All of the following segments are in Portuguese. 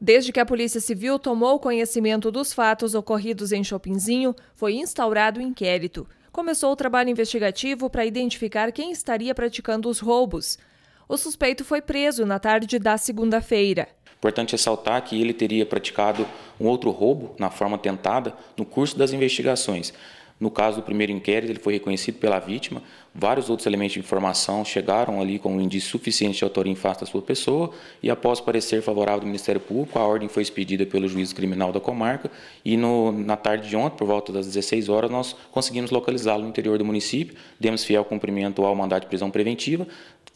Desde que a Polícia Civil tomou conhecimento dos fatos ocorridos em Chopinzinho, foi instaurado o um inquérito. Começou o trabalho investigativo para identificar quem estaria praticando os roubos. O suspeito foi preso na tarde da segunda-feira. Importante ressaltar que ele teria praticado um outro roubo na forma tentada no curso das investigações. No caso do primeiro inquérito, ele foi reconhecido pela vítima. Vários outros elementos de informação chegaram ali com um indício suficiente de autoria em face da sua pessoa. E após parecer favorável do Ministério Público, a ordem foi expedida pelo juiz criminal da comarca. E no, na tarde de ontem, por volta das 16 horas, nós conseguimos localizá-lo no interior do município. Demos fiel cumprimento ao mandado de prisão preventiva.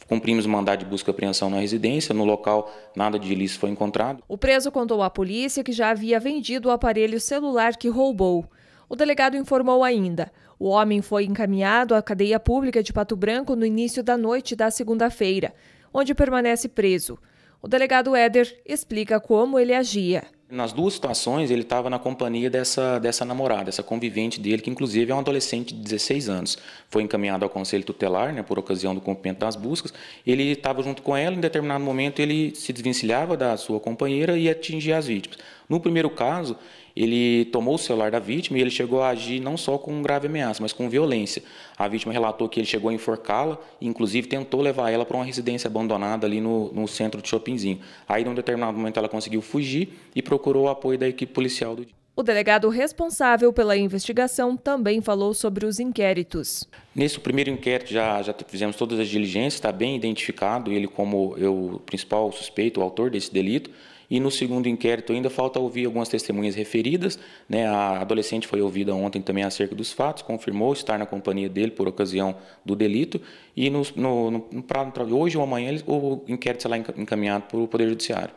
Cumprimos o mandado de busca e apreensão na residência. No local, nada de ilícito foi encontrado. O preso contou à polícia que já havia vendido o aparelho celular que roubou. O delegado informou ainda: o homem foi encaminhado à cadeia pública de Pato Branco no início da noite da segunda-feira, onde permanece preso. O delegado Éder explica como ele agia. Nas duas situações, ele estava na companhia dessa, dessa namorada, essa convivente dele, que inclusive é um adolescente de 16 anos. Foi encaminhado ao conselho tutelar, né, por ocasião do cumprimento das buscas. Ele estava junto com ela, em determinado momento ele se desvencilhava da sua companheira e atingia as vítimas. No primeiro caso, ele tomou o celular da vítima e ele chegou a agir não só com grave ameaça, mas com violência. A vítima relatou que ele chegou a enforcá-la e, inclusive, tentou levar ela para uma residência abandonada ali no, no centro de Shoppingzinho. Aí, num determinado momento, ela conseguiu fugir e procurou o apoio da equipe policial do dia. O delegado responsável pela investigação também falou sobre os inquéritos. Nesse primeiro inquérito já, já fizemos todas as diligências, está bem identificado ele como eu, o principal suspeito, o autor desse delito. E no segundo inquérito ainda falta ouvir algumas testemunhas referidas. Né? A adolescente foi ouvida ontem também acerca dos fatos, confirmou estar na companhia dele por ocasião do delito. E no, no, no, hoje ou amanhã o inquérito será encaminhado para o Poder Judiciário.